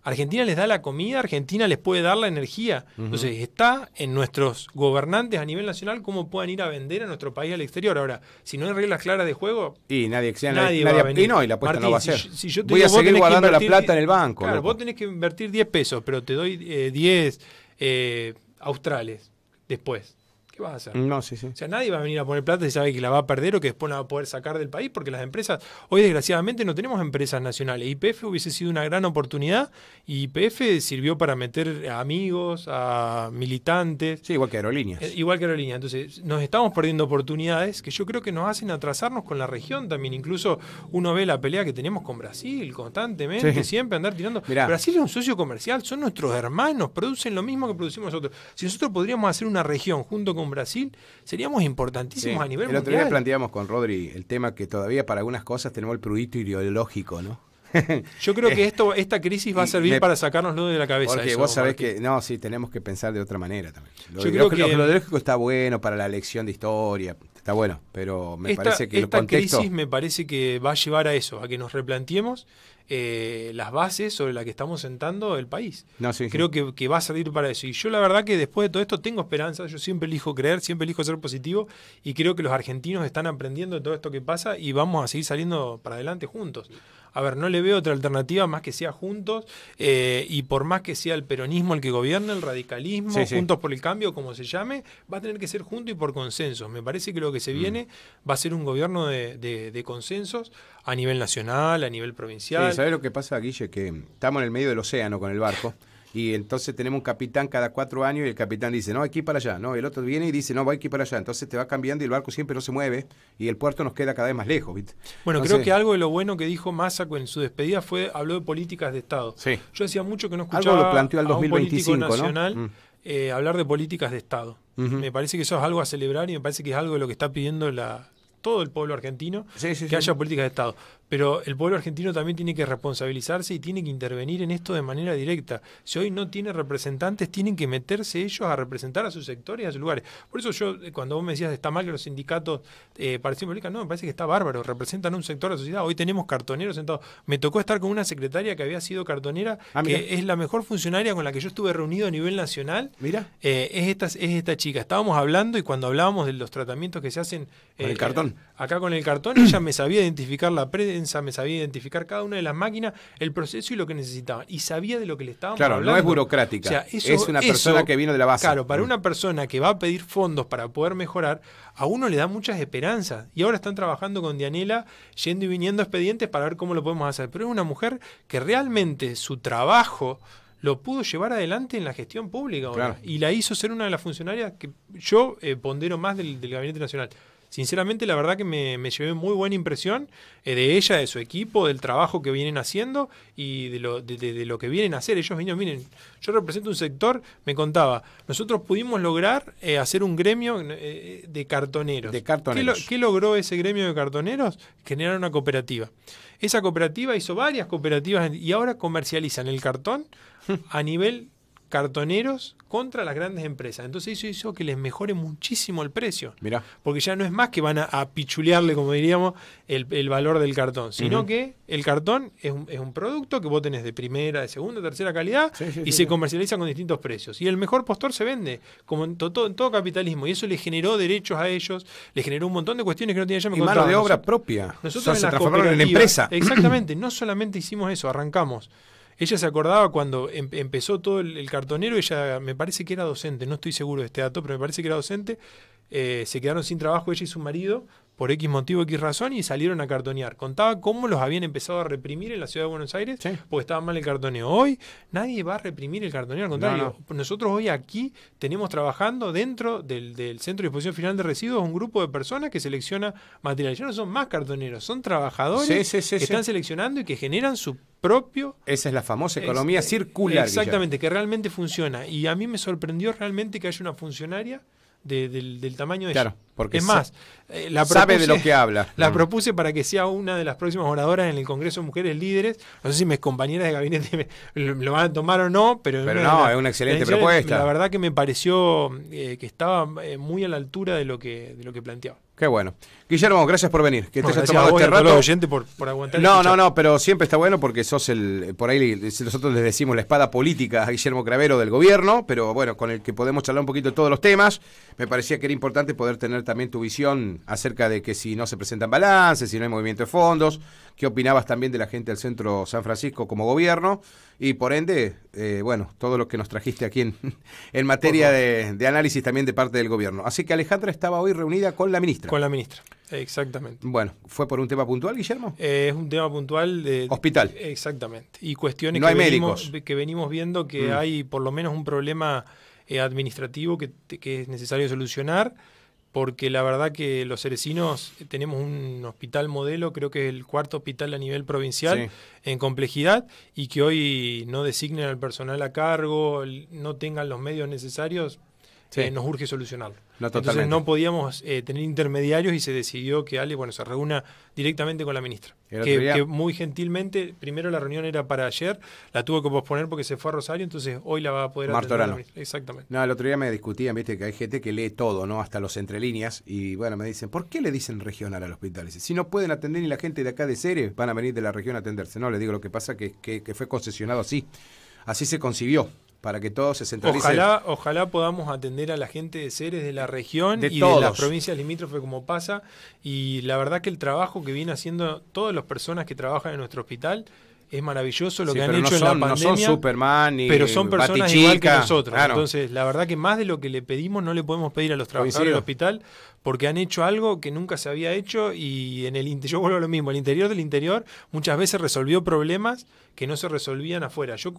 Argentina les da la comida, Argentina les puede dar la energía. Entonces, está en nuestros gobernantes a nivel nacional cómo puedan ir a vender a nuestro país al exterior. Ahora, si no hay reglas claras de juego. Y nadie, nadie, nadie va a Y no, y la apuesta no va a ser. Voy a seguir guardando la plata en el banco. Claro, vos tenés que invertir 10 pesos, pero te doy 10 eh, eh, australes después. ¿Qué vas a hacer? No, sí, sí. O sea, nadie va a venir a poner plata y sabe que la va a perder o que después la va a poder sacar del país, porque las empresas, hoy desgraciadamente no tenemos empresas nacionales. IPF hubiese sido una gran oportunidad y IPF sirvió para meter amigos, a militantes. Sí, igual que aerolíneas. Eh, igual que aerolínea Entonces, nos estamos perdiendo oportunidades que yo creo que nos hacen atrasarnos con la región también. Incluso uno ve la pelea que tenemos con Brasil constantemente, siempre andar tirando. Brasil es un socio comercial, son nuestros hermanos, producen lo mismo que producimos nosotros. Si nosotros podríamos hacer una región junto con Brasil, seríamos importantísimos a nivel mundial. El otro día planteamos con Rodri el tema que todavía para algunas cosas tenemos el prudito ideológico, ¿no? Yo creo que esto, esta crisis va a servir para sacarnoslo de la cabeza. Porque vos sabés que, no, sí, tenemos que pensar de otra manera también. Yo creo que lo ideológico está bueno para la lección de historia, está bueno, pero me parece que el contexto... crisis me parece que va a llevar a eso, a que nos replanteemos eh, las bases sobre las que estamos sentando el país. Creo Que, que, va a salir para eso. Y yo la verdad que después de todo esto tengo esperanza, yo siempre elijo creer, siempre elijo ser positivo y creo que los argentinos están aprendiendo de todo esto que pasa y vamos a seguir saliendo para adelante juntos. A ver, no le veo otra alternativa más que sea juntos eh, y por más que sea el peronismo el que gobierne, el radicalismo, juntos por el cambio, como se llame, va a tener que ser junto y por consenso. Me parece que lo que se mm. viene va a ser un gobierno de, consensos a nivel nacional, a nivel provincial. ¿Sabes lo que pasa, Guille? Que estamos en el medio del océano con el barco y entonces tenemos un capitán cada cuatro años y el capitán dice, no, aquí para allá, no, el otro viene y dice, no, voy aquí para allá, entonces te va cambiando y el barco siempre no se mueve y el puerto nos queda cada vez más lejos. Bueno, creo que algo de lo bueno que dijo Massa en su despedida fue, habló de políticas de Estado. Yo decía mucho que no escuchaba algo lo planteó hablar de políticas de Estado. Me parece que eso es algo a celebrar y me parece que es algo de lo que está pidiendo la, todo el pueblo argentino que haya políticas de Estado pero el pueblo argentino también tiene que responsabilizarse y tiene que intervenir en esto de manera directa. Si hoy no tiene representantes, tienen que meterse ellos a representar a sus sectores y a sus lugares. Por eso yo, eh, cuando vos me decías, está mal que los sindicatos eh, no, me parece que está bárbaro, representan un sector de la sociedad. Hoy tenemos cartoneros sentados. Me tocó estar con una secretaria que había sido cartonera, ah, que es la mejor funcionaria con la que yo estuve reunido a nivel nacional. Mira. Eh, es, esta, es esta chica. Estábamos hablando y cuando hablábamos de los tratamientos que se hacen... el eh, cartón. acá con el cartón, ella me sabía identificar la pre me sabía identificar cada una de las máquinas, el proceso y lo que necesitaba. Y sabía de lo que le estábamos hablando. Claro, no es burocrática. es una persona que vino de la base. Claro, para mm. una persona que va a pedir fondos para poder mejorar, a uno le da muchas esperanzas. Y ahora están trabajando con Dianela, yendo y viniendo expedientes para ver cómo lo podemos hacer. Pero es una mujer que realmente su trabajo lo pudo llevar adelante en la gestión pública Y la hizo ser una de las funcionarias que yo eh, pondero más del Gabinete Nacional. Sinceramente, la verdad que me, llevé muy buena impresión eh, de ella, de su equipo, del trabajo que vienen haciendo y de lo, de, lo que vienen a hacer. Ellos vinieron, miren, yo represento un sector, me contaba, nosotros pudimos lograr eh, hacer un gremio eh, de cartoneros. De ¿Qué, logró ese gremio de cartoneros? Generar una cooperativa. Esa cooperativa hizo varias cooperativas y ahora comercializan el cartón a nivel cartoneros contra las grandes empresas. Entonces eso hizo que les mejore muchísimo el precio. mira Porque ya no es más que van a, a pichulearle, como diríamos, el, valor del cartón, sino que el cartón es un, producto que vos tenés de primera, de segunda, tercera calidad y se comercializa con distintos precios. Y el mejor postor se vende, como en, todo capitalismo. Y eso le generó derechos a ellos, le generó un montón de cuestiones que no tenía ya mano de obra propia. Nosotros o en se en empresa. Exactamente, no solamente hicimos eso, arrancamos ella se acordaba cuando em-, empezó todo el, el, cartonero, ella me parece que era docente, no estoy seguro de este dato, pero me parece que era docente, eh, se quedaron sin trabajo ella y su marido por X motivo, X razón y salieron a cartonear. Contaba cómo los habían empezado a reprimir en la ciudad de Buenos Aires porque estaba mal el cartoneo. Hoy nadie va a reprimir el cartoneo, al contrario. Nosotros hoy aquí tenemos trabajando dentro del, Centro de Disposición Final de Residuos un grupo de personas que selecciona material. Ya no son más cartoneros, son trabajadores que están seleccionando y que generan su propio. Esa es la famosa economía eh, circular. Exactamente, que realmente funciona. Y a mí me sorprendió realmente que haya una funcionaria del, tamaño de claro, Porque es más, eh, la sabe de lo que habla. La mm. propuse para que sea una de las próximas oradoras en el Congreso de Mujeres Líderes. No sé si mis compañeras de gabinete lo, van a tomar o no, pero... no, la, es una excelente propuesta. La verdad que me pareció eh, que estaba eh, muy a la altura de lo que, de lo que planteaba. Qué bueno. Guillermo, gracias por venir. Que te por, aguantar no, este no, no, pero siempre está bueno porque sos el. Por ahí nosotros les decimos la espada política a Guillermo Cravero del gobierno, pero bueno, con el que podemos charlar un poquito de todos los temas. Me parecía que era importante poder tener también tu visión acerca de que si no se presentan balances, si no hay movimiento de fondos, qué opinabas también de la gente del centro San Francisco como gobierno y por ende, eh, bueno, todo lo que nos trajiste aquí en, materia de, análisis también de parte del gobierno. Así que Alejandra estaba hoy reunida con la ministra. Con la ministra, exactamente. Bueno, ¿fue por un tema puntual, Guillermo? Eh, es un tema puntual de... Hospital. Exactamente. Y cuestiones que, venimos, viendo que mm. hay por lo menos un problema eh, administrativo que es necesario solucionar porque la verdad que los cerecinos eh, tenemos un hospital modelo, creo que es el cuarto hospital a nivel provincial en complejidad, y que hoy no designen al personal a cargo, no tengan los medios necesarios, eh, nos urge solucionarlo. Entonces no podíamos eh, tener intermediarios y se decidió que Ale bueno, se reúna directamente con la ministra. Que, muy gentilmente, primero la reunión era para ayer, la tuvo que posponer porque se fue a Rosario, entonces hoy la va a poder Martorano. Exactamente. No, el otro día me discutían, viste, que hay gente que lee todo, ¿no? Hasta los entre líneas, y bueno, me dicen, ¿por qué le dicen regional al hospital? si no pueden atender ni la gente de acá de Ceres, van a venir de la región a atenderse. No, le digo, lo que pasa que fue concesionado así, así se concibió para que todo se centralice. Ojalá, ojalá podamos atender a la gente de seres de la región y de las provincias limítrofes como pasa. Y la verdad que el trabajo que viene haciendo todas las personas que trabajan en nuestro hospital es maravilloso lo que han hecho en la pandemia. Superman pero son personas igual que nosotros. Entonces, la verdad que más de lo que le pedimos no le podemos pedir a los trabajadores del hospital porque han hecho algo que nunca se había hecho y en el yo vuelvo a lo mismo, el interior del interior muchas veces resolvió problemas que no se resolvían afuera. Yo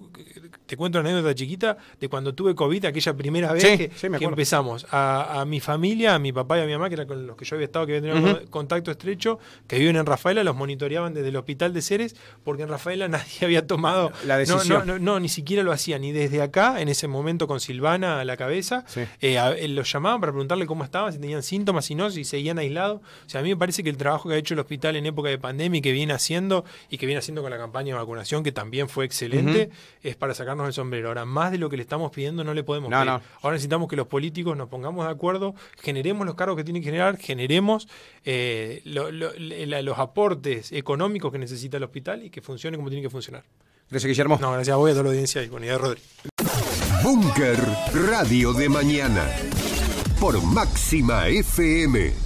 te cuento una anécdota chiquita de cuando tuve COVID, aquella primera vez que, empezamos. A, mi familia, a mi papá y a mi mamá, que eran con los que yo había estado, que había tenido contacto estrecho, que viven en Rafaela, los monitoreaban desde el hospital de Ceres, porque en Rafaela nadie había tomado la decisión. No, ni siquiera lo hacían. ni desde acá, en ese momento con Silvana a la cabeza, eh, eh, los llamaban para preguntarle cómo estaban, si tenían síntomas si no, si seguían aislados. O sea, a mí me parece que el trabajo que ha hecho el hospital en época de pandemia y que viene haciendo, y que viene haciendo con la campaña de vacunación, que también fue excelente, es para sacarnos el sombrero. Ahora, más de lo que le estamos pidiendo no le podemos pedir. Ahora necesitamos que los políticos nos pongamos de acuerdo, generemos los cargos que tienen que generar, generemos eh, los aportes económicos que necesita el hospital y que funcione como tiene que funcionar. Gracias, Guillermo. No, gracias a a toda la audiencia y con idea de Búnker Radio de Mañana por Máxima FM.